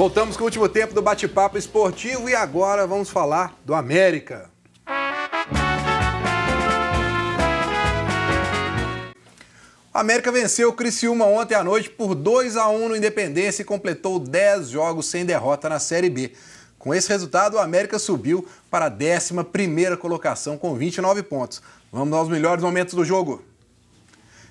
Voltamos com o último tempo do bate-papo esportivo e agora vamos falar do América. O América venceu o Criciúma ontem à noite por 2 a 1 no Independência e completou 10 jogos sem derrota na Série B. Com esse resultado, o América subiu para a 11ª colocação com 29 pontos. Vamos aos melhores momentos do jogo.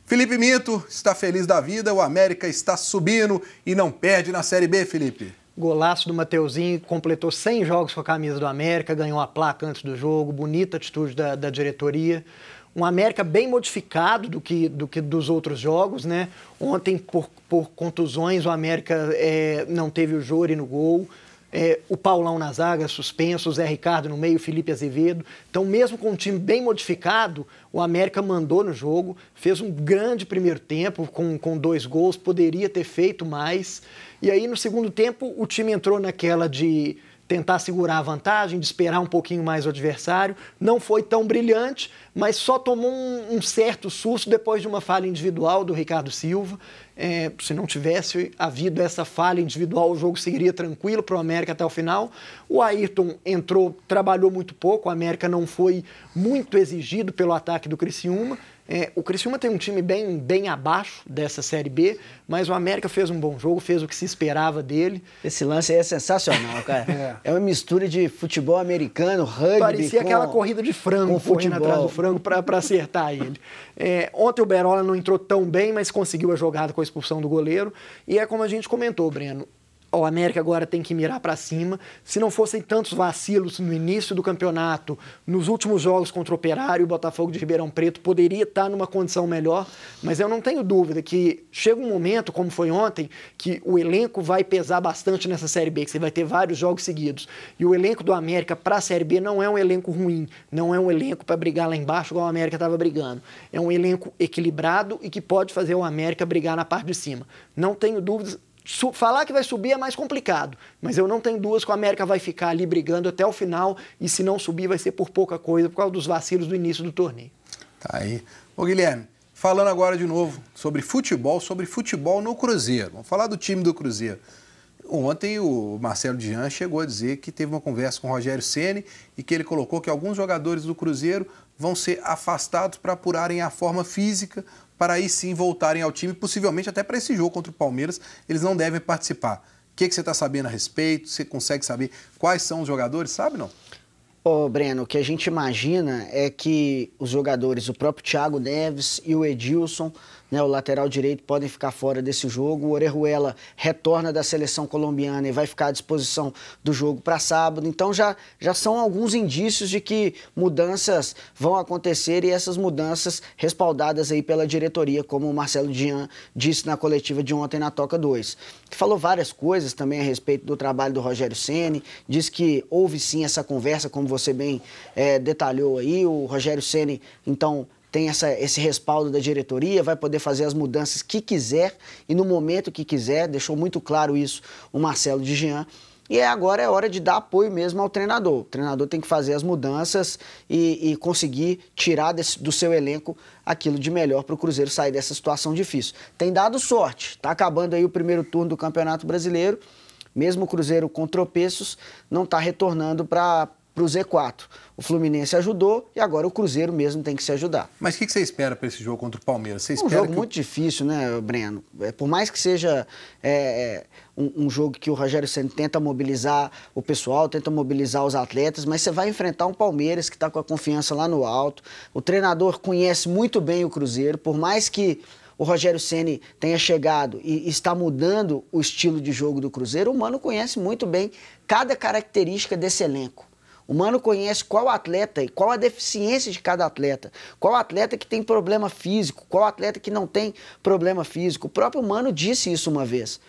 Felipe Mito está feliz da vida, o América está subindo e não perde na Série B, Felipe. Golaço do Mateuzinho, completou 100 jogos com a camisa do América, ganhou a placa antes do jogo, bonita atitude da, da diretoria um América bem modificado do que, do que dos outros jogos, né? Ontem, por, por contusões, o América é, não teve o Jori no gol é, o Paulão na zaga suspenso, o Zé Ricardo no meio, Felipe Azevedo. Então, mesmo com um time bem modificado, o América mandou no jogo, fez um grande primeiro tempo com, com dois gols, poderia ter feito mais. E aí, no segundo tempo, o time entrou naquela de tentar segurar a vantagem, de esperar um pouquinho mais o adversário. Não foi tão brilhante, mas só tomou um, um certo susto depois de uma falha individual do Ricardo Silva. É, se não tivesse havido essa falha individual, o jogo seguiria tranquilo para o América até o final. O Ayrton entrou, trabalhou muito pouco, o América não foi muito exigido pelo ataque do Criciúma. É, o Criciúma tem um time bem, bem abaixo dessa Série B, mas o América fez um bom jogo, fez o que se esperava dele. Esse lance aí é sensacional, cara. é. é uma mistura de futebol americano, rugby. Parecia com... aquela corrida de frango, correndo atrás do frango para acertar ele. É, ontem o Berola não entrou tão bem, mas conseguiu a jogada com a expulsão do goleiro. E é como a gente comentou, Breno o América agora tem que mirar para cima. Se não fossem tantos vacilos no início do campeonato, nos últimos jogos contra o Operário, o Botafogo de Ribeirão Preto poderia estar numa condição melhor, mas eu não tenho dúvida que chega um momento, como foi ontem, que o elenco vai pesar bastante nessa Série B, que você vai ter vários jogos seguidos. E o elenco do América para a Série B não é um elenco ruim, não é um elenco para brigar lá embaixo igual o América estava brigando. É um elenco equilibrado e que pode fazer o América brigar na parte de cima. Não tenho dúvidas falar que vai subir é mais complicado, mas eu não tenho duas que o América vai ficar ali brigando até o final e se não subir vai ser por pouca coisa por causa dos vacilos do início do torneio. Tá aí. Ô Guilherme, falando agora de novo sobre futebol, sobre futebol no Cruzeiro. Vamos falar do time do Cruzeiro. Ontem o Marcelo Dian chegou a dizer que teve uma conversa com o Rogério Ceni e que ele colocou que alguns jogadores do Cruzeiro vão ser afastados para apurarem a forma física para aí sim voltarem ao time, possivelmente até para esse jogo contra o Palmeiras, eles não devem participar. O que, que você está sabendo a respeito? Você consegue saber quais são os jogadores? Sabe não? Ô, Breno, o que a gente imagina é que os jogadores, o próprio Thiago Neves e o Edilson, né, o lateral direito, podem ficar fora desse jogo. O Orejuela retorna da seleção colombiana e vai ficar à disposição do jogo para sábado. Então já, já são alguns indícios de que mudanças vão acontecer e essas mudanças respaldadas aí pela diretoria, como o Marcelo Dian disse na coletiva de ontem na Toca 2. Que falou várias coisas também a respeito do trabalho do Rogério Ceni, diz que houve sim essa conversa, como você bem é, detalhou aí. O Rogério Ceni então, tem essa, esse respaldo da diretoria, vai poder fazer as mudanças que quiser e no momento que quiser, deixou muito claro isso o Marcelo de Jean. E é agora é hora de dar apoio mesmo ao treinador. O treinador tem que fazer as mudanças e, e conseguir tirar desse, do seu elenco aquilo de melhor para o Cruzeiro sair dessa situação difícil. Tem dado sorte, está acabando aí o primeiro turno do Campeonato Brasileiro. Mesmo o Cruzeiro com tropeços, não está retornando para para o Z4. O Fluminense ajudou e agora o Cruzeiro mesmo tem que se ajudar. Mas o que, que, você espera para esse jogo contra o Palmeiras? Você é um jogo muito difícil, né, Breno? É, por mais que seja é, é, um, um, jogo que o Rogério Senna tenta mobilizar o pessoal, tenta mobilizar os atletas, mas você vai enfrentar um Palmeiras que está com a confiança lá no alto. O treinador conhece muito bem o Cruzeiro, por mais que o Rogério Ceni tenha chegado e está mudando o estilo de jogo do Cruzeiro, o Mano conhece muito bem cada característica desse elenco. O Mano conhece qual atleta e qual a deficiência de cada atleta. Qual atleta que tem problema físico, qual atleta que não tem problema físico. O próprio Mano disse isso uma vez.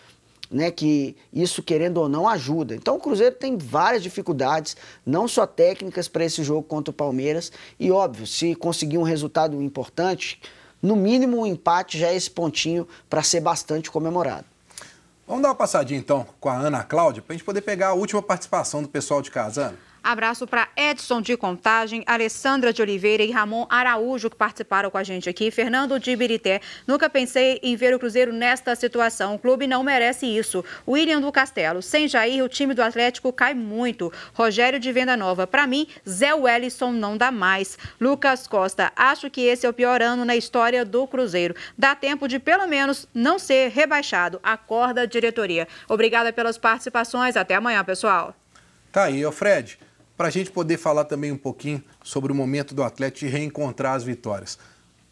Né, que isso, querendo ou não, ajuda. Então o Cruzeiro tem várias dificuldades, não só técnicas para esse jogo contra o Palmeiras. E óbvio, se conseguir um resultado importante, no mínimo um empate já é esse pontinho para ser bastante comemorado. Vamos dar uma passadinha então com a Ana Cláudia, para a gente poder pegar a última participação do pessoal de casa. Ana. Abraço para Edson de Contagem, Alessandra de Oliveira e Ramon Araújo que participaram com a gente aqui. Fernando de Ibirité. Nunca pensei em ver o Cruzeiro nesta situação. O clube não merece isso. William do Castelo. Sem Jair, o time do Atlético cai muito. Rogério de Venda Nova. Para mim, Zé Wellison não dá mais. Lucas Costa. Acho que esse é o pior ano na história do Cruzeiro. Dá tempo de, pelo menos, não ser rebaixado. Acorda, diretoria. Obrigada pelas participações. Até amanhã, pessoal. Tá aí, ô Fred para a gente poder falar também um pouquinho sobre o momento do Atlético de reencontrar as vitórias.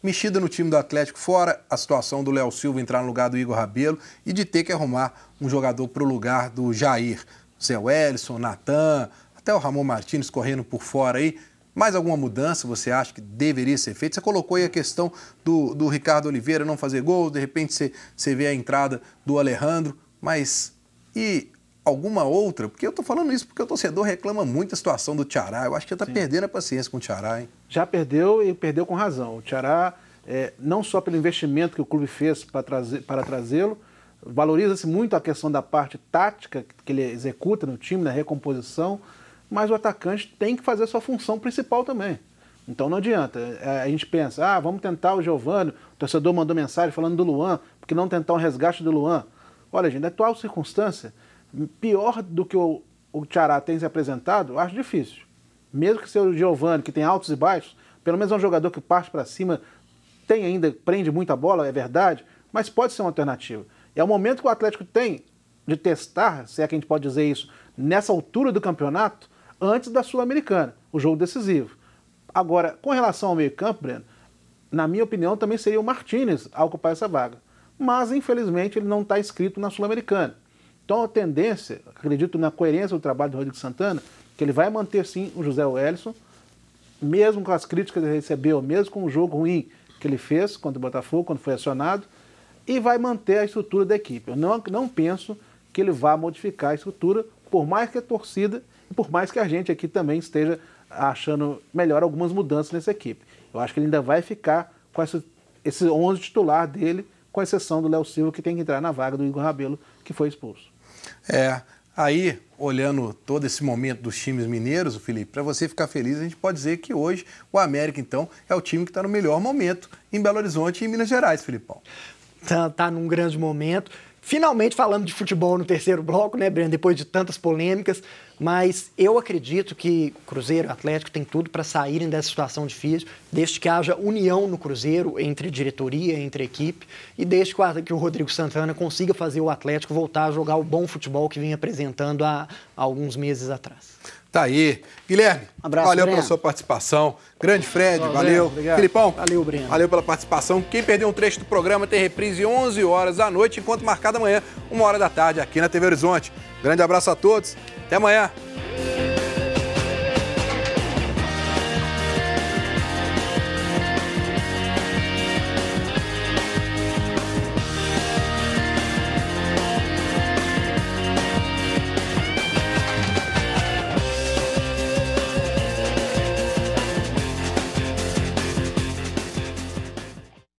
Mexida no time do Atlético, fora a situação do Léo Silva entrar no lugar do Igor Rabelo e de ter que arrumar um jogador para o lugar do Jair. Zé Wellison, Natan, até o Ramon Martins correndo por fora aí. Mais alguma mudança você acha que deveria ser feita? Você colocou aí a questão do, do Ricardo Oliveira não fazer gol, de repente você, você vê a entrada do Alejandro, mas e alguma outra? Porque eu estou falando isso porque o torcedor reclama muito a situação do Tiará. Eu acho que ele está perdendo a paciência com o Tiará, hein? Já perdeu e perdeu com razão. O Tiará, é, não só pelo investimento que o clube fez para, trazer, para trazê-lo, valoriza-se muito a questão da parte tática que ele executa no time, na recomposição, mas o atacante tem que fazer a sua função principal também. Então não adianta. É, a gente pensa, ah, vamos tentar o Giovanni. O torcedor mandou mensagem falando do Luan, porque não tentar um resgate do Luan. Olha, gente, na é atual circunstância, pior do que o, o Tchará tem se apresentado, acho difícil. Mesmo que seja o Giovani, que tem altos e baixos, pelo menos é um jogador que parte para cima, tem ainda, prende muita bola, é verdade, mas pode ser uma alternativa. É o momento que o Atlético tem de testar, se é que a gente pode dizer isso, nessa altura do campeonato, antes da Sul-Americana, o jogo decisivo. Agora, com relação ao meio-campo, Breno, na minha opinião, também seria o Martinez a ocupar essa vaga. Mas, infelizmente, ele não está inscrito na Sul-Americana. Então a tendência, acredito na coerência do trabalho do Rodrigo Santana, que ele vai manter sim o José Wellison, mesmo com as críticas que ele recebeu, mesmo com o jogo ruim que ele fez contra o Botafogo, quando foi acionado, e vai manter a estrutura da equipe. Eu não, não penso que ele vá modificar a estrutura, por mais que a torcida e por mais que a gente aqui também esteja achando melhor algumas mudanças nessa equipe. Eu acho que ele ainda vai ficar com essa, esse 11 titular dele com exceção do Léo Silva, que tem que entrar na vaga do Igor Rabelo, que foi expulso. É, aí, olhando todo esse momento dos times mineiros, Felipe, para você ficar feliz, a gente pode dizer que hoje o América, então, é o time que está no melhor momento em Belo Horizonte e em Minas Gerais, Filipão. Tá, tá num grande momento. Finalmente falando de futebol no terceiro bloco, né, Breno? Depois de tantas polêmicas. Mas eu acredito que Cruzeiro e Atlético tem tudo para saírem dessa situação difícil, desde que haja união no Cruzeiro entre diretoria, entre equipe, e desde que o Rodrigo Santana consiga fazer o Atlético voltar a jogar o bom futebol que vinha apresentando há, alguns meses atrás. Tá aí. Guilherme, um abraço, valeu Breno. pela sua participação. Grande Fred, valeu. Breno, Filipão, valeu, Breno. Valeu pela participação. Quem perdeu um trecho do programa tem reprise 11 horas da noite, enquanto marcada amanhã uma hora da tarde aqui na TV Horizonte. Grande abraço a todos, até amanhã.